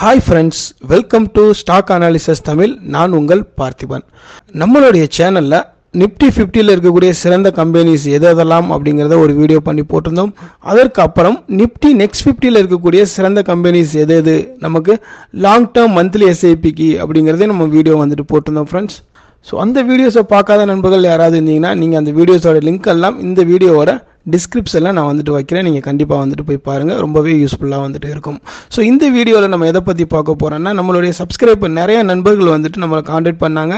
hi friends welcome to stock analysis Tamil நான் உங்கள் பார்த்திபன் நம்மளுடைய சேனலில் நிப்டி ஃபிஃப்டியில் இருக்கக்கூடிய சிறந்த கம்பெனிஸ் எது எதெல்லாம் அப்படிங்கிறத ஒரு வீடியோ பண்ணி போட்டிருந்தோம் அதற்கு அப்புறம் நிப்டி நெக்ஸ்ட் ஃபிஃப்டியில் இருக்கக்கூடிய சிறந்த கம்பெனிஸ் எது எது நமக்கு லாங் டேர்ம் மந்த்லி எஸ்ஐபிக்கு அப்படிங்கிறதே நம்ம வீடியோ வந்துட்டு போட்டிருந்தோம் ஃப்ரெண்ட்ஸ் ஸோ அந்த வீடியோஸை பார்க்காத நண்பர்கள் யாராவது இருந்தீங்கன்னா நீங்கள் அந்த வீடியோஸோட லிங்க் எல்லாம் இந்த வீடியோவோட டிஸ்கிரிப்ஷனில் நான் வந்துட்டு வைக்கிறேன் நீங்கள் கண்டிப்பாக வந்துட்டு போய் பாருங்கள் ரொம்பவே யூஸ்ஃபுல்லாக வந்துட்டு இருக்கும் ஸோ இந்த வீடியோவில் நம்ம எதை பற்றி பார்க்க போகிறோன்னா நம்மளுடைய சப்ஸ்கிரைப் நிறைய நண்பர்கள் வந்துட்டு நம்மளை காண்டாக்ட் பண்ணாங்க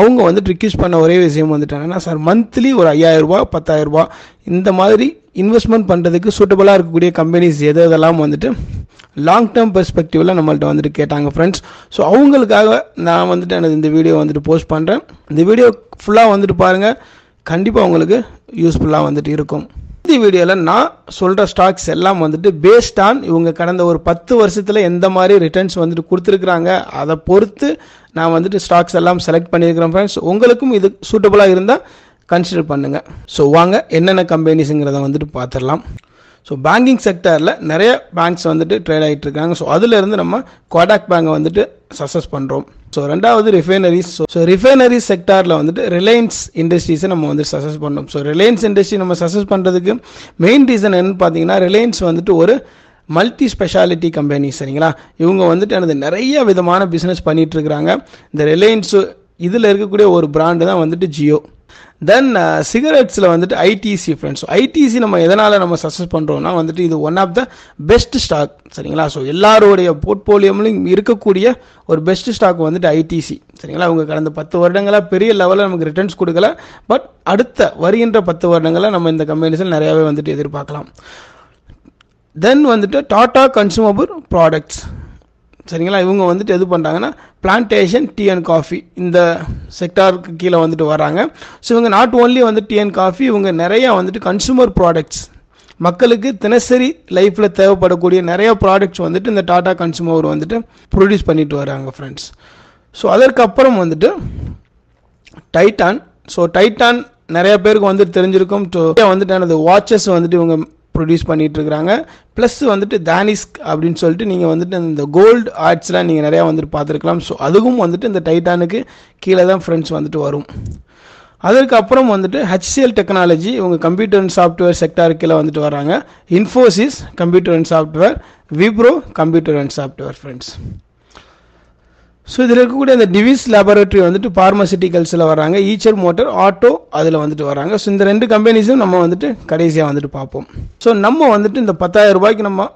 அவங்க வந்துட்டு ரிக்யூஸ் பண்ண ஒரே விஷயம் வந்துட்டாங்கன்னா சார் மந்த்லி ஒரு ஐயாயிரரூபா பத்தாயிரரூபா இந்த மாதிரி இன்வெஸ்ட்மெண்ட் பண்ணுறதுக்கு சூட்டபுளாக இருக்கக்கூடிய கம்பெனிஸ் எது இதெல்லாம் வந்துட்டு லாங் டேர்ம் பெர்ஸ்பெக்டிவில் நம்மள்கிட்ட வந்துட்டு கேட்டாங்க ஃப்ரெண்ட்ஸ் ஸோ அவங்களுக்காக நான் வந்துட்டு எனக்கு இந்த வீடியோ வந்துட்டு போஸ்ட் பண்ணுறேன் இந்த வீடியோ ஃபுல்லாக வந்துட்டு பாருங்கள் கண்டிப்பாக உங்களுக்கு யூஸ்ஃபுல்லாக வந்துட்டு இருக்கும் இந்த வீடியோவில் நான் சொல்கிற ஸ்டாக்ஸ் எல்லாம் வந்துட்டு பேஸ்ட் ஆன் இவங்க கடந்த ஒரு பத்து வருஷத்தில் எந்த மாதிரி ரிட்டர்ன்ஸ் வந்துட்டு கொடுத்துருக்குறாங்க அதை பொறுத்து நான் வந்துட்டு ஸ்டாக்ஸ் எல்லாம் செலக்ட் பண்ணியிருக்கிறேன் ஃப்ரெண்ட்ஸ் உங்களுக்கும் இது சூட்டபுளாக இருந்தால் கன்சிடர் பண்ணுங்கள் ஸோ வாங்க என்னென்ன கம்பெனிஸுங்கிறத வந்துட்டு பார்த்துடலாம் ஸோ பேங்கிங் செக்டரில் நிறைய பேங்க்ஸ் வந்துட்டு ட்ரேட் ஆகிட்டு இருக்காங்க ஸோ அதுலேருந்து நம்ம கோடாக் பேங்கை வந்துட்டு சக்ஸஸ் பண்ணுறோம் ஸோ ரெண்டாவது ரிஃபைனரிஸ் ஸோ ரிஃபைனரிஸ் செக்டாரில் வந்துட்டு ரிலையன்ஸ் இண்டஸ்ட்ரீஸை நம்ம வந்து சக்ஸஸ் பண்ணோம் ஸோ ரிலையன்ஸ் இண்டஸ்ட்ரி நம்ம சக்ஸஸ் பண்ணுறதுக்கு மெயின் ரீசன் என்னன்னு பார்த்தீங்கன்னா ரிலையன்ஸ் வந்துட்டு ஒரு மல்டி ஸ்பெஷாலிட்டி கம்பெனி சரிங்களா இவங்க வந்துட்டு எனது நிறைய விதமான பிஸ்னஸ் பண்ணிகிட்ருக்குறாங்க இந்த ரிலையன்ஸு இதில் இருக்கக்கூடிய ஒரு பிராண்டு தான் வந்துட்டு ஜியோ தென் சிகரெட்ஸில் uh, வந்துட்டு ஐடிசி ஃப்ரெண்ட்ஸ் ஐடிசி நம்ம எதனால் நம்ம சக்ஸஸ் பண்ணுறோம்னா வந்துட்டு இது one of the best stock சரிங்களா ஸோ எல்லாருடைய போர்ட்ஃபோலியோமிலும் இருக்கக்கூடிய ஒரு பெஸ்ட் ஸ்டாக் வந்துட்டு ஐடிசி சரிங்களா அவங்க கடந்த பத்து வருடங்களாக பெரிய லெவலில் நமக்கு ரிட்டர்ன்ஸ் கொடுக்கல பட் அடுத்த வருகின்ற பத்து வருடங்களில் நம்ம இந்த கம்பெனிஸில் நிறையாவே வந்துட்டு எதிர்பார்க்கலாம் தென் வந்துட்டு டாடா கன்சூமபிள் ப்ராடக்ட்ஸ் சரிங்களா இவங்க வந்துட்டு எது பண்ணுறாங்கன்னா பிளான்டேஷன் டீ அண்ட் காஃபி இந்த செக்டாருக்கு கீழே வந்துட்டு வராங்க ஸோ இவங்க நாட் ஓன்லி வந்து டீ அண்ட் காஃபி இவங்க நிறையா வந்துட்டு கன்சூமர் ப்ராடக்ட்ஸ் மக்களுக்கு தினசரி லைஃப்பில் தேவைப்படக்கூடிய நிறைய ப்ராடக்ட்ஸ் வந்துட்டு இந்த டாடா கன்சூமர் வந்துட்டு ப்ரொடியூஸ் பண்ணிட்டு வராங்க ஃப்ரெண்ட்ஸ் ஸோ அதற்கப்புறம் வந்துட்டு டைட்டான் ஸோ டைட்டான் நிறைய பேருக்கு வந்துட்டு தெரிஞ்சிருக்கும் வந்துட்டு எனது வாட்சஸ் வந்துட்டு இவங்க ப்ரொடியூஸ் பண்ணிகிட்ருக்குறாங்க ப்ளஸ் வந்துட்டு தானிஸ்க் அப்படின்னு சொல்லிட்டு நீங்கள் வந்துட்டு இந்த கோல்டு ஆர்ட்ஸ்லாம் நீங்கள் நிறையா வந்துட்டு பார்த்துருக்கலாம் ஸோ அதுவும் வந்துட்டு இந்த டைட்டானுக்கு கீழே தான் ஃப்ரெண்ட்ஸ் வந்துட்டு வரும் அதற்கப்புறம் வந்துட்டு ஹெச்சிஎல் டெக்னாலஜி இவங்க கம்ப்யூட்டர் அண்ட் சாஃப்ட்வேர் கீழே வந்துட்டு வராங்க Infosys computer and software Wipro computer and software friends so இதில் இருக்கக்கூடிய அந்த டிவிஸ் லேபரேட்டரி வந்துட்டு ஃபார்மசிட்டிக்கல்ஸில் வராங்க ஈச்சர் மோட்டர் ஆட்டோ அதில் வந்துட்டு வராங்க ஸோ இந்த ரெண்டு கம்பெனிஸும் நம்ம வந்துட்டு கடைசியாக வந்துட்டு பார்ப்போம் ஸோ நம்ம வந்துட்டு இந்த பத்தாயிரம் ரூபாய்க்கு நம்ம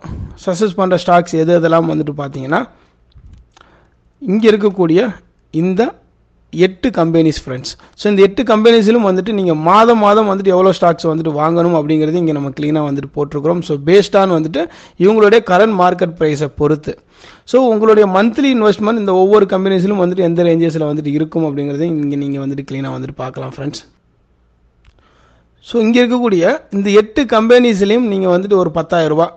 சக்ஸஸ் பண்ணுற ஸ்டாக்ஸ் எது எதெல்லாம் வந்துட்டு பார்த்தீங்கன்னா இங்கே இருக்கக்கூடிய இந்த எட்டு கம்பெனிஸ் ஃப்ரெண்ட்ஸ் ஸோ இந்த எட்டு கம்பெனிஸிலும் வந்துட்டு நீங்கள் மாதம் மாதம் வந்துட்டு எவ்வளோ ஸ்டாக்ஸ் வந்துட்டு வாங்கணும் அப்படிங்கிறது இங்கே நம்ம க்ளீனாக வந்துட்டு போட்டிருக்கிறோம் ஸோ பேஸ்ட் ஆன் வந்துட்டு இவங்களுடைய கரண்ட் மார்க்கெட் ப்ரைஸை பொறுத்து ஸோ உங்களுடைய மந்த்லி இன்வெஸ்ட்மெண்ட் இந்த ஒவ்வொரு கம்பெனிஸிலும் வந்துட்டு எந்த ரேஞ்சஸில் வந்துட்டு இருக்கும் அப்படிங்கிறதையும் இங்கே நீங்கள் வந்துட்டு க்ளீனாக வந்துட்டு பார்க்கலாம் ஃப்ரெண்ட்ஸ் ஸோ இங்கே இருக்கக்கூடிய இந்த எட்டு கம்பெனிஸ்லேயும் நீங்கள் வந்துட்டு ஒரு பத்தாயிரரூபா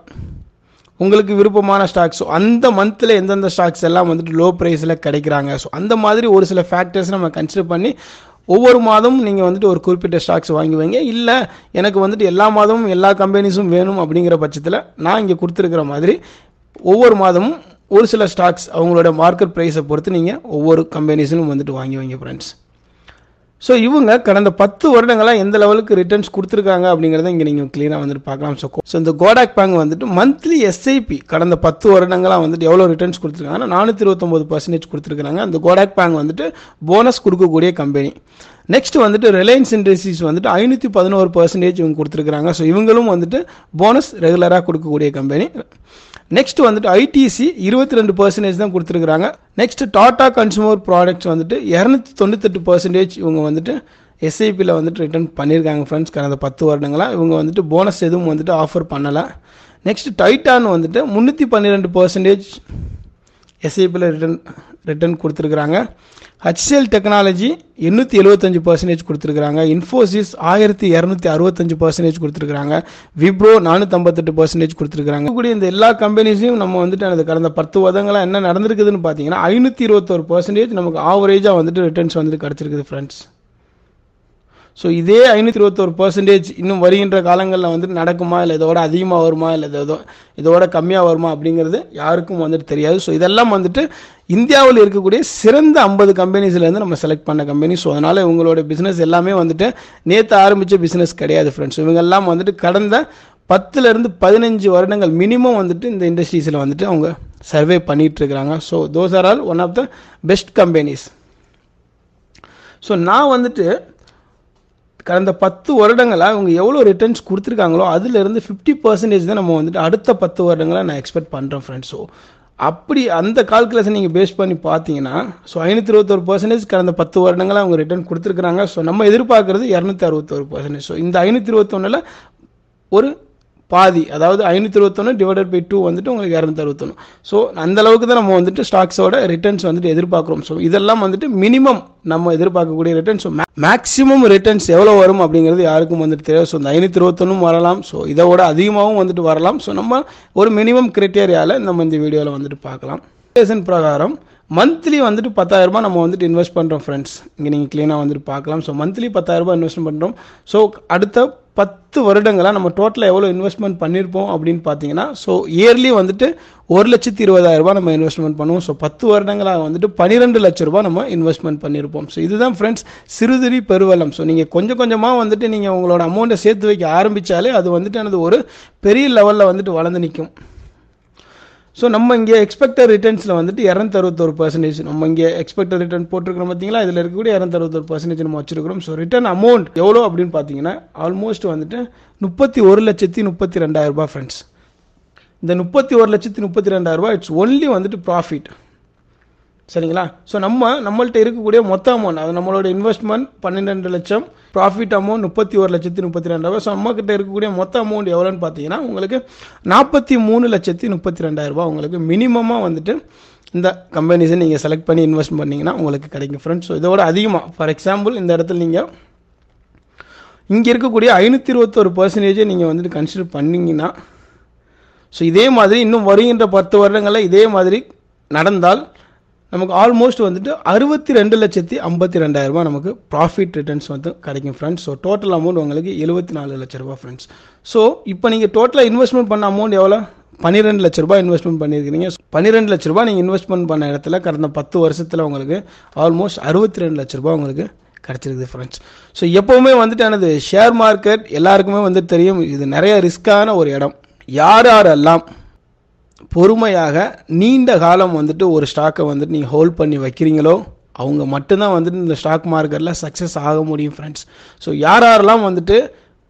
உங்களுக்கு விருப்பமான ஸ்டாக்ஸ் ஸோ அந்த மந்தில் எந்தெந்த ஸ்டாக்ஸ் எல்லாம் வந்துட்டு லோ ப்ரைஸில் கிடைக்கிறாங்க ஸோ அந்த மாதிரி ஒரு சில ஃபேக்டர்ஸ் நம்ம கன்சிடர் பண்ணி ஒவ்வொரு மாதமும் நீங்கள் வந்துட்டு ஒரு குறிப்பிட்ட ஸ்டாக்ஸ் வாங்கி வைங்க இல்லை எனக்கு வந்துட்டு எல்லா மாதமும் எல்லா கம்பெனிஸும் வேணும் அப்படிங்கிற பட்சத்தில் நான் இங்கே கொடுத்துருக்கிற மாதிரி ஒவ்வொரு மாதமும் ஒரு சில ஸ்டாக்ஸ் அவங்களோட மார்க்கெட் ப்ரைஸை பொறுத்து நீங்கள் ஒவ்வொரு கம்பெனிஸும் வந்துட்டு வாங்கி வைங்க ஃப்ரெண்ட்ஸ் ஸோ இவங்க கடந்த பத்து வருடங்களாக எந்த லெவலுக்கு ரிட்டர்ன்ஸ் கொடுத்துருக்காங்க அப்படிங்கிறத இங்கே நீங்கள் கிளியராக வந்துட்டு பார்க்கலாம் ஸோ ஸோ இந்த கோடாக் பேங்க் வந்துட்டு மந்த்லி எஸ்ஐபி கடந்த பத்து வருடங்களாக வந்துட்டு எவ்வளோ ரிட்டர்ன்ஸ் கொடுத்துருக்காங்கன்னா நானூற்றி இருபத்தொம்பது பர்சன்டேஜ் கொடுத்துருக்காங்க அந்த கோடாக் பேங்க் வந்துட்டு போனஸ் கொடுக்கக்கூடிய கம்பெனி நெக்ஸ்ட் வந்துட்டு ரிலையன்ஸ் இண்டஸ்ட்ரீஸ் வந்துட்டு ஐநூற்றி பதினோரு பர்சன்டேஜ் இவங்க கொடுத்துருக்காங்க ஸோ இவங்களும் வந்துட்டு போனஸ் ரெகுலராக கொடுக்கக்கூடிய கம்பெனி நெக்ஸ்ட் வந்துட்டு ஐடிசி இருபத்தி ரெண்டு பர்சன்டேஜ் தான் கொடுத்துருக்குறாங்க நெக்ஸ்ட் டாடா கன்சூமர் ப்ராடக்ட்ஸ் வந்துட்டு இரநூத்தி தொண்ணூத்தெட்டு பர்சன்டேஜ் இவங்க வந்துட்டு எஸ்ஐபியில் வந்துட்டு ரிட்டர்ன் பண்ணியிருக்காங்க ஃப்ரெண்ட்ஸ் கடந்த பத்து வருடங்களாக இவங்க வந்துட்டு போனஸ் எதுவும் வந்துட்டு ஆஃபர் பண்ணலை நெக்ஸ்ட் டைட்டான் வந்துட்டு முந்நூற்றி பன்னிரெண்டு பர்சன்டேஜ் எஸ்ஐபியில் ரிட்டர்ன் ரிட்டர்ன் கொடுத்துருக்குறாங்க ஹச்எல் டெக்னாலஜி எண்ணூற்றி எழுபத்தஞ்சு பர்சன்டேஜ் கொடுத்துருக்குறாங்க இன்ஃபோசிஸ் ஆயிரத்தி இரநூத்தி அறுபத்தஞ்சு பர்சன்டேஜ் கொடுத்துருக்குறாங்க விப்ரோ நானூற்றம்பத்தெட்டு பர்சன்டேஜ் கொடுத்துருக்காங்க கூடிய இந்த எல்லா கம்பெனிஸையும் நம்ம வந்துட்டு அந்த கடந்த பத்து வதங்களாக என்ன நடந்திருக்குதுன்னு பார்த்தீங்கன்னா ஐநூற்றி இருபத்தோரு பர்சன்டேஜ் நமக்கு ஆவரேஜாக வந்துட்டு ரிட்டர்ன்ஸ் வந்துட்டு கிடச்சிருக்குது ஃப்ரெண்ட்ஸ் ஸோ இதே ஐநூற்றி இருபத்தோரு பர்சன்டேஜ் இன்னும் வருகின்ற காலங்களில் வந்துட்டு நடக்குமா இல்லை இதோட அதிகமாக வருமா இல்லை இதோ இதோட கம்மியாக வருமா அப்படிங்கிறது யாருக்கும் வந்துட்டு தெரியாது ஸோ இதெல்லாம் வந்துட்டு இந்தியாவில் இருக்கக்கூடிய சிறந்த ஐம்பது கம்பெனிஸ்லேருந்து நம்ம செலக்ட் பண்ண கம்பெனி ஸோ அதனால் இவங்களோட பிஸ்னஸ் எல்லாமே வந்துட்டு நேற்று ஆரம்பித்த பிஸ்னஸ் கிடையாது ஃப்ரெண்ட்ஸ் இவங்கெல்லாம் வந்துட்டு கடந்த பத்துலேருந்து பதினஞ்சு வருடங்கள் மினிமம் வந்துட்டு இந்த இண்டஸ்ட்ரீஸில் வந்துட்டு அவங்க சர்வே இருக்கிறாங்க so those are all one of the best companies so நான் வந்துட்டு கடந்த பத்து வருடங்களாக இவங்க எவ்வளோ ரிட்டர்ன்ஸ் கொடுத்துருக்காங்களோ அதுலேருந்து ஃபிஃப்டி பர்சன்டேஜ் தான் நம்ம வந்துட்டு அடுத்த பத்து வருடங்களாக நான் எக்ஸ்பெக்ட் பண்ணுறேன் ஃப்ரெண்ட்ஸ் ஸோ அப்படி அந்த கால்குலேஷன் நீங்கள் பேஸ் பண்ணி பார்த்தீங்கன்னா ஸோ ஐநூற்றி இருபத்தொரு பர்சன்டேஜ் கடந்த பத்து வருடங்களாக அவங்க ரிட்டர்ன் கொடுத்துருக்குறாங்க ஸோ நம்ம எதிர்பார்க்குறது இரநூத்தி அறுபத்தொரு பர்சன்டேஜ் ஸோ இந்த ஐநூற்றி இருபத்தொன்னில் ஒரு பாதி அதாவது ஐநூற்றி இருபத்தொன்று டிவைடட் பை டூ வந்துட்டு உங்களுக்கு இரநூத்தி அறுபத்தொன்று ஸோ அந்த அளவுக்கு தான் நம்ம வந்துட்டு ஸ்டாக்ஸோட ரிட்டர்ன்ஸ் வந்துட்டு எதிர்பார்க்குறோம் ஸோ இதெல்லாம் வந்துட்டு மினிமம் நம்ம எதிர்பார்க்கக்கூடிய ரிட்டர்ன்ஸ் ஸோ மேக்ஸிமம் ரிட்டர்ன்ஸ் எவ்வளோ வரும் அப்படிங்கிறது யாருக்கும் வந்துட்டு தெரியாது ஸோ இந்த ஐநூற்றி இருபத்தொன்னும் வரலாம் ஸோ இதோட அதிகமாகவும் வந்துட்டு வரலாம் ஸோ நம்ம ஒரு மினிமம் கிரைட்டேரியாவில் நம்ம இந்த வீடியோவில் வந்துட்டு பார்க்கலாம் பிரகாரம் மந்த்லி வந்துட்டு ரூபாய் நம்ம வந்துட்டு இன்வெஸ்ட் பண்ணுறோம் ஃப்ரெண்ட்ஸ் இங்கே நீங்கள் க்ளீனாக வந்துட்டு பார்க்கலாம் ஸோ மந்த்லி பத்தாயிரம் ரூபாய் இன்வெஸ்ட் பண்ணுறோம் ஸோ அடுத்த பத்து வருடங்களாக நம்ம டோட்டலாக எவ்வளோ இன்வெஸ்ட்மெண்ட் பண்ணியிருப்போம் அப்படின்னு பார்த்தீங்கன்னா ஸோ இயர்லி வந்துட்டு ஒரு லட்சத்தி இருபதாயிரம் ரூபாய் நம்ம இன்வெஸ்ட்மெண்ட் பண்ணுவோம் ஸோ பத்து வருடங்களாக வந்துட்டு பன்னிரெண்டு லட்ச ரூபாய் நம்ம இன்வெஸ்ட்மெண்ட் பண்ணியிருப்போம் ஸோ இதுதான் ஃப்ரெண்ட்ஸ் சிறுதிரி பெருவலம் ஸோ நீங்கள் கொஞ்சம் கொஞ்சமாக வந்துட்டு நீங்கள் உங்களோட அமௌண்ட்டை சேர்த்து வைக்க ஆரம்பித்தாலே அது வந்துட்டு எனது ஒரு பெரிய லெவலில் வந்துட்டு வளர்ந்து நிற்கும் ஸோ நம்ம இங்கே எக்ஸ்பெக்டட் ரிட்டர்ன்ஸில் வந்துட்டு இரநூத்தறுபத்தொரு பர்சன்டேஜ் நம்ம இங்கே எக்ஸ்பெக்டட் ரிட்டர்ன் போட்டிருக்கோம் பார்த்தீங்களா இதில் இருக்கக்கூடிய இரநூத்தறுபத்தொரு பர்சன்டேஜ் நம்ம வச்சிருக்கிறோம் ஸோ ரிட்டர்ன் அமௌண்ட் எவ்வளோ அப்படின்னு பார்த்தீங்கன்னா ஆல்மோஸ்ட் வந்துட்டு முப்பத்தி ஒரு லட்சத்தி முப்பத்தி ரெண்டாயிரம் ரூபாய் ஃப்ரெண்ட்ஸ் இந்த முப்பத்தி ஒரு லட்சத்தி முப்பத்தி ரெண்டாயிரம் ரூபாய் இட்ஸ் ஒன்லி வந்துட்டு ப்ராஃபிட் சரிங்களா ஸோ நம்ம நம்மள்ட்ட இருக்கக்கூடிய மொத்த அமௌண்ட் அது நம்மளோட இன்வெஸ்ட்மெண்ட் பன்னெண்டு லட்சம் ப்ராஃபிட் அமௌண்ட் முப்பத்தி ஒரு லட்சத்தி முப்பத்தி ரெண்டு ரூபாய் ஸோ நம்மக்கிட்ட இருக்கக்கூடிய மொத்த அமௌண்ட் எவ்வளோன்னு பார்த்தீங்கன்னா உங்களுக்கு நாற்பத்தி மூணு லட்சத்தி முப்பத்தி ரெண்டாயிரரூபா உங்களுக்கு மினிமமாக வந்துட்டு இந்த கம்பெனிஸை நீங்கள் செலக்ட் பண்ணி இன்வெஸ்ட் பண்ணிங்கன்னா உங்களுக்கு கிடைக்கும் ஃப்ரெண்ட்ஸ் ஸோ இதோட அதிகமாக ஃபார் எக்ஸாம்பிள் இந்த இடத்துல நீங்கள் இங்கே இருக்கக்கூடிய ஐநூற்றி இருபத்தொரு பர்சன்டேஜை நீங்கள் வந்துட்டு கன்சிடர் பண்ணிங்கன்னா ஸோ இதே மாதிரி இன்னும் வருகின்ற பத்து வருடங்களில் இதே மாதிரி நடந்தால் நமக்கு ஆல்மோஸ்ட் வந்துட்டு அறுபத்தி ரெண்டு லட்சத்தி ஐம்பத்தி ரெண்டாயிரரூபா நமக்கு ப்ராஃபிட் ரிட்டர்ன்ஸ் வந்து கிடைக்கும் ஃப்ரெண்ட்ஸ் ஸோ டோட்டல் அமௌண்ட் உங்களுக்கு எழுபத்தி நாலு லட்ச ரூபா ஃப்ரெண்ட்ஸ் ஸோ இப்போ நீங்கள் டோட்டலாக இன்வெஸ்ட்மெண்ட் பண்ண அமௌண்ட் எவ்வளோ பன்னிரெண்டு லட்ச ரூபாய் இன்வெஸ்ட்மெண்ட் பண்ணியிருக்கீங்க பன்னிரெண்டு லட்ச ரூபா நீங்கள் இன்வெஸ்ட்மெண்ட் பண்ண இடத்துல கடந்த பத்து வருஷத்தில் உங்களுக்கு ஆல்மோஸ்ட் அறுபத்தி ரெண்டு லட்ச ரூபா உங்களுக்கு கிடச்சிருக்குது ஃப்ரெண்ட்ஸ் ஸோ எப்போவுமே வந்துட்டு எனது ஷேர் மார்க்கெட் எல்லாருக்குமே வந்துட்டு தெரியும் இது நிறைய ரிஸ்க்கான ஒரு இடம் யார் யாரெல்லாம் பொறுமையாக நீண்ட காலம் வந்துட்டு ஒரு ஸ்டாக்கை வந்துட்டு நீங்கள் ஹோல்ட் பண்ணி வைக்கிறீங்களோ அவங்க மட்டும்தான் வந்துட்டு இந்த ஸ்டாக் மார்க்கெட்டில் சக்ஸஸ் ஆக முடியும் ஃப்ரெண்ட்ஸ் ஸோ யார் யாரெல்லாம் வந்துட்டு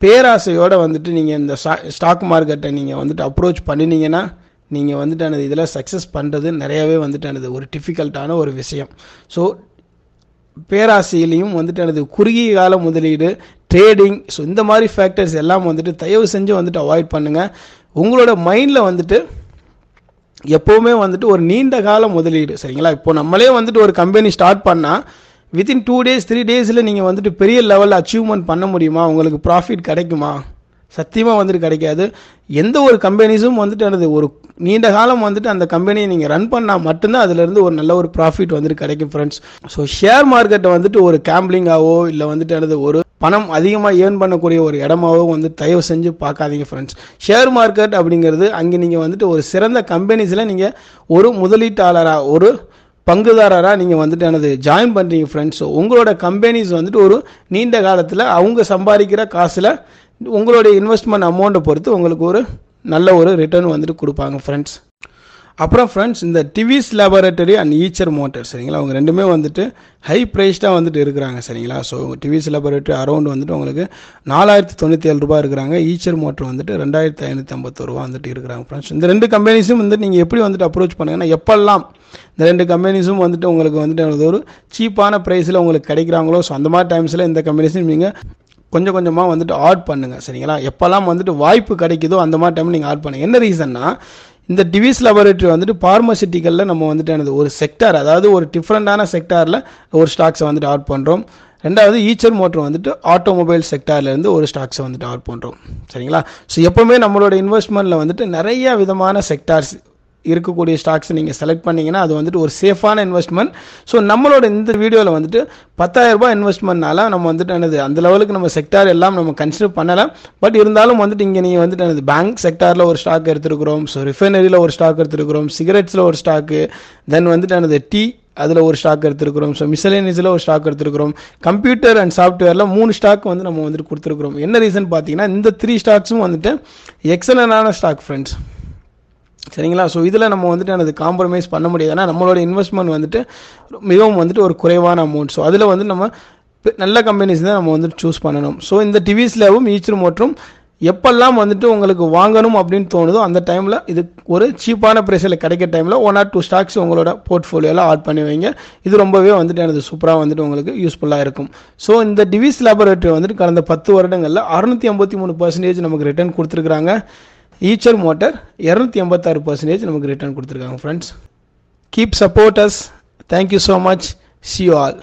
பேராசையோடு வந்துட்டு நீங்கள் இந்த ஸ்டாக் மார்க்கெட்டை நீங்கள் வந்துட்டு அப்ரோச் பண்ணினீங்கன்னா நீங்கள் வந்துட்டானது இதில் சக்ஸஸ் பண்ணுறது நிறையாவே எனது ஒரு டிஃபிகல்ட்டான ஒரு விஷயம் ஸோ பேராசையிலையும் வந்துட்டு எனது குறுகிய கால முதலீடு ட்ரேடிங் ஸோ இந்த மாதிரி ஃபேக்டர்ஸ் எல்லாம் வந்துட்டு தயவு செஞ்சு வந்துட்டு அவாய்ட் பண்ணுங்கள் உங்களோட மைண்டில் வந்துட்டு எப்போவுமே வந்துட்டு ஒரு நீண்ட கால முதலீடு சரிங்களா இப்போ நம்மளே வந்துட்டு ஒரு கம்பெனி ஸ்டார்ட் பண்ணால் வித்தின் டூ டேஸ் த்ரீ டேஸில் நீங்கள் வந்துட்டு பெரிய லெவலில் அச்சீவ்மெண்ட் பண்ண முடியுமா உங்களுக்கு ப்ராஃபிட் கிடைக்குமா சத்தியமாக வந்துட்டு கிடைக்காது எந்த ஒரு கம்பெனிஸும் வந்துட்டு எனது ஒரு நீண்ட காலம் வந்துட்டு அந்த கம்பெனியை நீங்கள் ரன் பண்ணால் மட்டும்தான் அதுலேருந்து ஒரு நல்ல ஒரு ப்ராஃபிட் வந்துட்டு கிடைக்கும் ஃப்ரெண்ட்ஸ் ஸோ ஷேர் மார்க்கெட்டை வந்துட்டு ஒரு கேம்பிளிங்காவோ இல்லை வந்துட்டு எனது ஒரு பணம் அதிகமாக ஏர்ன் பண்ணக்கூடிய ஒரு இடமாவும் வந்து தயவு செஞ்சு பார்க்காதீங்க ஃப்ரெண்ட்ஸ் ஷேர் மார்க்கெட் அப்படிங்கிறது அங்கே நீங்கள் வந்துட்டு ஒரு சிறந்த கம்பெனிஸில் நீங்கள் ஒரு முதலீட்டாளராக ஒரு பங்குதாரராக நீங்கள் வந்துட்டு எனது ஜாயின் பண்ணுறீங்க ஃப்ரெண்ட்ஸ் உங்களோட கம்பெனிஸ் வந்துட்டு ஒரு நீண்ட காலத்தில் அவங்க சம்பாதிக்கிற காசில் உங்களுடைய இன்வெஸ்ட்மெண்ட் அமௌண்ட்டை பொறுத்து உங்களுக்கு ஒரு நல்ல ஒரு ரிட்டர்ன் வந்துட்டு கொடுப்பாங்க ஃப்ரெண்ட்ஸ் அப்புறம் ஃப்ரெண்ட்ஸ் இந்த Divi's laboratory and Eicher motor சரிங்களா அவங்க ரெண்டுமே வந்துட்டு ஹை ப்ரைஸ்டாக வந்துட்டு இருக்கிறாங்க சரிங்களா ஸோ டிவிஸ் லேபரேட்டரி அரௌண்ட் வந்துட்டு உங்களுக்கு நாலாயிரத்தி தொண்ணூற்றி ஏழு ரூபா இருக்கிறாங்க ஈச்சர் மோட்டர் வந்துட்டு ரெண்டாயிரத்தி ஐநூற்றி ஐம்பத்தொரு ரூபா வந்துட்டு இருக்கிறாங்க ஃப்ரெண்ட்ஸ் இந்த ரெண்டு கம்பெனிஸும் வந்துட்டு நீங்கள் எப்படி வந்துட்டு அப்ரோச் பண்ணுங்கன்னா எப்பெல்லாம் இந்த ரெண்டு கம்பெனிஸும் வந்துட்டு உங்களுக்கு வந்துட்டு ஒரு சீப்பான ப்ரைஸில் உங்களுக்கு கிடைக்கிறாங்களோ ஸோ அந்த மாதிரி டைம்ஸில் இந்த கம்பெனிஸும் நீங்கள் கொஞ்சம் கொஞ்சமாக வந்துட்டு ஆட் பண்ணுங்கள் சரிங்களா எப்போல்லாம் வந்துட்டு வாய்ப்பு கிடைக்குதோ அந்த மாதிரி டைம் நீங்கள் ஆட் பண்ணுங்கள் என்ன ரீசன்னா இந்த டிவிஸ் லெபார்டரி வந்துட்டு பார்மசிட்டிக்கலில் நம்ம வந்துட்டு எனது ஒரு செக்டார் அதாவது ஒரு டிஃப்ரெண்ட்டான செக்டாரில் ஒரு ஸ்டாக்ஸை வந்துட்டு ஆட் பண்ணுறோம் ரெண்டாவது ஈச்சர் மோட்டர் வந்துட்டு ஆட்டோமொபைல் செக்டார்லேருந்து ஒரு ஸ்டாக்ஸை வந்துட்டு ஆட் பண்ணுறோம் சரிங்களா ஸோ எப்போவுமே நம்மளோட இன்வெஸ்ட்மெண்ட்டில் வந்துட்டு நிறைய விதமான செக்டார்ஸ் இருக்கக்கூடிய ஸ்டாக்ஸ் நீங்கள் செலக்ட் பண்ணிங்கன்னா அது வந்துட்டு ஒரு சேஃபான இன்வெஸ்ட்மெண்ட் ஸோ நம்மளோட இந்த வீடியோவில் வந்துட்டு பத்தாயிரரூபா இன்வெஸ்ட்மெண்ட்னால நம்ம வந்துட்டு என்னது அந்த லெவலுக்கு நம்ம செக்டார் எல்லாம் நம்ம கன்சிடர் பண்ணலாம் பட் இருந்தாலும் வந்துட்டு இங்கே நீங்கள் வந்துட்டு எனது பேங்க் செக்டாரில் ஒரு ஸ்டாக் எடுத்துருக்கிறோம் ஸோ ரிஃபைனரியில் ஒரு ஸ்டாக் எடுத்துருக்கிறோம் சிகரெட்ஸில் ஒரு ஸ்டாக்கு தென் வந்துட்டு எனது டீ அதில் ஒரு ஸ்டாக் எடுத்துருக்கிறோம் ஸோ மிசலேனிஸில் ஒரு ஸ்டாக் எடுத்துருக்கிறோம் கம்ப்யூட்டர் அண்ட் சாஃப்ட்வேரில் மூணு ஸ்டாக் வந்து நம்ம வந்துட்டு கொடுத்துருக்குறோம் என்ன ரீசன் பார்த்தீங்கன்னா இந்த த்ரீ ஸ்டாக்ஸும் வந்துட்டு எக்ஸலனான ஸ்டாக் ஃப்ரெண்ட்ஸ் சரிங்களா ஸோ இதில் நம்ம வந்துட்டு எனது காம்ப்ரமைஸ் பண்ண முடியாது நம்மளோட இன்வெஸ்ட்மெண்ட் வந்துட்டு மிகவும் வந்துட்டு ஒரு குறைவான அமௌண்ட் ஸோ அதில் வந்து நம்ம நல்ல கம்பெனிஸ் தான் நம்ம வந்துட்டு சூஸ் பண்ணணும் ஸோ இந்த டிவிஸ்லவும் ஈச்சர் மற்றும் எப்பெல்லாம் வந்துட்டு உங்களுக்கு வாங்கணும் அப்படின்னு தோணுதோ அந்த டைமில் இது ஒரு சீப்பான ப்ரைஸில் கிடைக்கிற டைமில் ஒன் ஆர் டூ ஸ்டாக்ஸ் உங்களோட போர்ட்ஃபோலியோவில் ஆட் பண்ணி வைங்க இது ரொம்பவே வந்துட்டு எனது சூப்பராக வந்துட்டு உங்களுக்கு யூஸ்ஃபுல்லாக இருக்கும் ஸோ இந்த டிவிஸ் லேபரேட்டரி வந்துட்டு கடந்த பத்து வருடங்களில் அறுநூற்றி ஐம்பத்தி மூணு பர்சன்டேஜ் நமக்கு ரிட்டர்ன் கொடுத்துருக்குறாங்க ஈச்சர் மோட்டர் இரநூத்தி எண்பத்தாறு பர்சன்டேஜ் நமக்கு ரிட்டர்ன் கொடுத்துருக்காங்க friends keep support us thank you so much see all